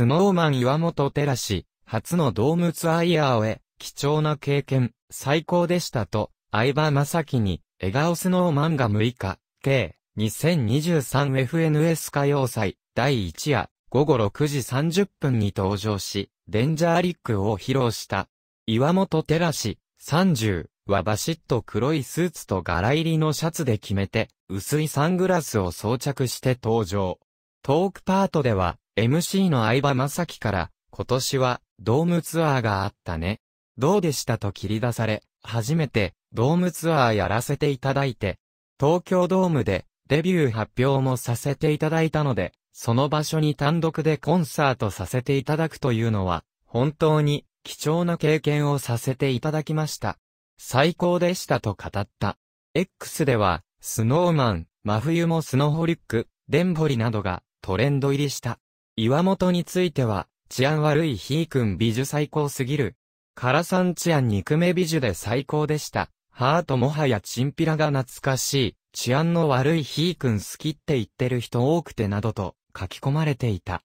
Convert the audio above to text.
スノーマン岩本照氏、初のドームツアーイヤーを得、貴重な経験、最高でしたと、相葉正樹に、笑顔スノーマンが6日、計、2023FNS 歌謡祭、第1夜、午後6時30分に登場し、デンジャーリックを披露した。岩本照氏、30はバシッと黒いスーツと柄入りのシャツで決めて、薄いサングラスを装着して登場。トークパートでは、MC の相葉雅紀から、今年は、ドームツアーがあったね。どうでしたと切り出され、初めて、ドームツアーやらせていただいて、東京ドームで、デビュー発表もさせていただいたので、その場所に単独でコンサートさせていただくというのは、本当に、貴重な経験をさせていただきました。最高でしたと語った。X では、スノーマン、真冬もスノホリック、デンボリなどがトレンド入りした。岩本については、治安悪いひーくん美女最高すぎる。唐さん治安憎め美女で最高でした。ハートもはやチンピラが懐かしい、治安の悪いひーくん好きって言ってる人多くてなどと書き込まれていた。